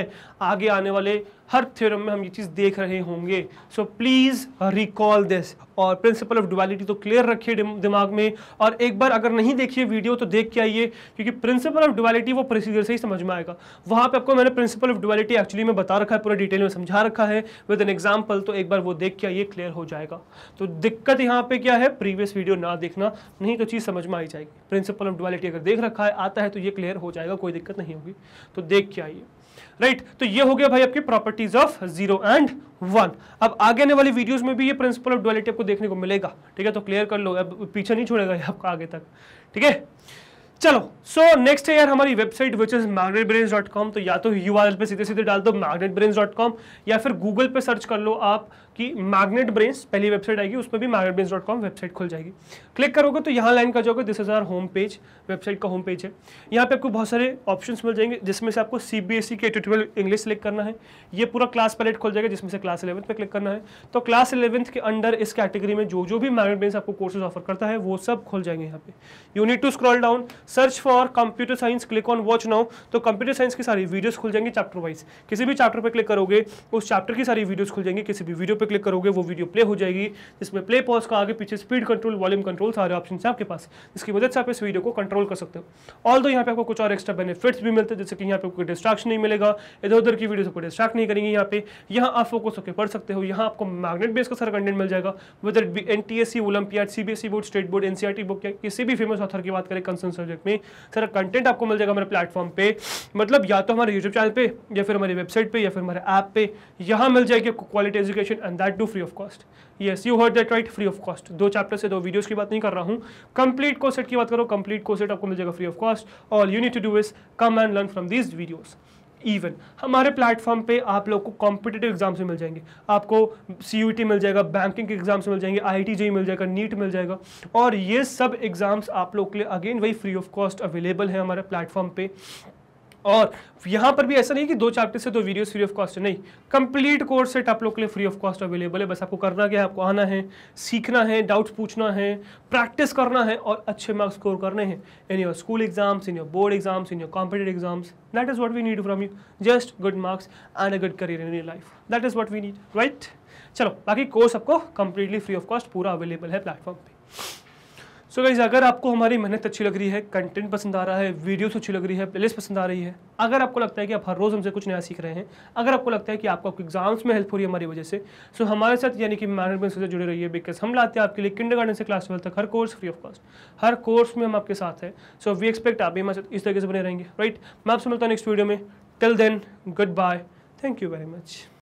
A: आगे आने वाले हर थ्योरम में हम ये चीज़ देख रहे होंगे सो प्लीज़ रिकॉल दिस और प्रिंसिपल ऑफ डुअलिटी तो क्लियर रखिए दिमाग में और एक बार अगर नहीं देखिए वीडियो तो देख के आइए क्योंकि प्रिंसिपल ऑफ डुअलिटी वो प्रोसीजर से ही समझ में आएगा वहाँ पे आपको मैंने प्रिंसिपल ऑफ डुअलिटी एक्चुअली में बता रखा है पूरा डिटेल में समझा रखा है विद एन एग्जाम्पल तो एक बार वो देख के आइए क्लियर हो जाएगा तो दिक्कत यहाँ पर क्या है प्रीवियस वीडियो ना देखना नहीं तो चीज़ समझ में आई जाएगी प्रिंसिपल ऑफ डुअलिटी अगर देख रखा है आता है तो ये क्लियर हो जाएगा कोई दिक्कत नहीं होगी तो देख के आइए राइट right? तो ये हो गया भाई आपके properties of zero and one अब आगे आने वाली वीडियोस में भी ये प्रिंसिपल ऑफ डुअलिटी आपको देखने को मिलेगा ठीक है तो क्लियर कर लो अब पीछे नहीं छोड़ेगा ये आपका आगे तक ठीक है चलो सो नेक्स्ट है यार हमारी वेबसाइट विच इज मैग्नेट तो या तो यू पे सीधे सीधे डाल दो मैग्नेट या फिर गूगल पे सर्च कर लो आप कि मैग्नेट ब्रेन्स पहली वेबसाइट आएगी उस पर भी मैग्नेट डॉट कॉम वेबसाइट खुल जाएगी क्लिक करोगे तो यहाँ लाइन का जाओगे this is our home page website का होम पेज है यहाँ पे आपको बहुत सारे ऑप्शंस मिल जाएंगे जिसमें से आपको सी बी एस ई के ट्यूटोरियल इंग्लिश क्लिक करना है ये पूरा क्लास पैलेट खुल जाएगा जिसमें से क्लास इलेवंथ पर क्लिक करना है तो क्लास इलेवंथ के अंडर इस कैटेगरी में जो जो भी मैग्नेट ब्रेन्स आपको कोर्सेज ऑफर करता है वो सब खुल जाएंगे यहाँ पे you need to scroll down search for computer science click on watch now तो कंप्यूटर साइंस की सारी वीडियोज खुल जाएंगे चैप्टर वाइज किसी भी चैप्टर पर क्लिक करोगे उस चैप्टर की सारी वीडियोज खुल जाएंगे किसी भी वीडियो पे क्लिक करोगे वो वीडियो प्ले हो जाएगी जिसमें प्ले पॉज का आगे पीछे स्पीड कंट्रोल वॉल्यूम कंट्रोल सारे ऑप्शन है आपके पास इसकी मदद से आप इस वीडियो को कंट्रोल कर सकते हो ऑल दो यहाँ पे आपको कुछ और एक्स्ट्रा बेनिफिट्स भी मिलते हैं जैसे कि यहाँ पे कोई डिस्ट्रैक्शन नहीं मिलेगा इधर उधर की वीडियो से कोई डिस्ट्रैक्ट नहीं करेंगे यहाँ पे यहाँ आप फोकस होकर पढ़ सकते हो यहाँ आपको मैग्नेट बेस का सारा कंटेंट मिल जाएगा whether B N T S C olympiad C B S C board state board N C R T book या किसी भी फेमस ऑथर की बात करें कंसर्न सब्जेक्ट में सारा कंटेंट आपको मिल जाएगा हमारे प्लेटफॉर्म पे मतलब या तो हमारे यूट्यूब चैनल पे या फिर हमारी वेबसाइट पे या फिर हमारे ऐप पे यहाँ मिल जाएगी quality education and that too free of cost yes you heard that right free of cost दो चैप्टर से दो वीडियोस की बात नहीं कर रहा हूँ कंप्लीट कोर्सेट की बात करो कंप्लीट कोर्सेट आपको मिल जाएगा free of cost all you need to do is come and learn from these videos even हमारे प्लेटफॉर्म पे आप लोग को कॉम्पिटेटिव एग्जाम्स मिल जाएंगे आपको सी मिल जाएगा बैंकिंग के एग्जाम्स मिल जाएंगे आई e मिल जाएगा नीट e मिल जाएगा और ये सब एग्जाम्स आप लोग के लिए अगेन वही फ्री ऑफ कॉस्ट अवेलेबल है हमारे प्लेटफॉर्म पे और यहाँ पर भी ऐसा नहीं कि दो चैप्टर से दो वीडियोस फ्री ऑफ कॉस्ट है नहीं कंप्लीट कोर्स सेट आप लोग के लिए फ्री ऑफ कॉस्ट अवेलेबल है बस आपको करना क्या है आपको आना है सीखना है डाउट्स पूछना है प्रैक्टिस करना है और अच्छे मार्क्स स्कोर करने हैं in your school exams in your board exams in your competitive exams that is what we need from you just good marks and a good career in your life that is what we need right चलो बाकी course आपको completely free of cost पूरा available है platform पर so so guys अगर आपको हमारी मेहनत अच्छी लग रही है कंटेंट पसंद आ रहा है वीडियोस अच्छी लग रही है प्लेलिस्ट पसंद आ रही है अगर आपको लगता है कि आप हर रोज़ हमसे कुछ नया सीख रहे हैं अगर आपको लगता है कि आपको आपके एग्जाम्स में हेल्प हो रही है हमारी वजह से सो so हमारे साथ यानी कि मैनेजमेंट से जुड़े रहिए बिकॉज हम लाते हैं आपके लिए किंडर गार्डन से क्लास ट्वेल्थ तक हर कोर्स फ्री ऑफ कॉस्ट हर कोर्स में हम आपके साथ हैं सो वी एक्सपेक्ट आप भी हमारे साथ इस तरीके से बने रहेंगे राइट मैं आपसे मिलता हूँ नेक्स्ट वीडियो में till then goodbye thank you very much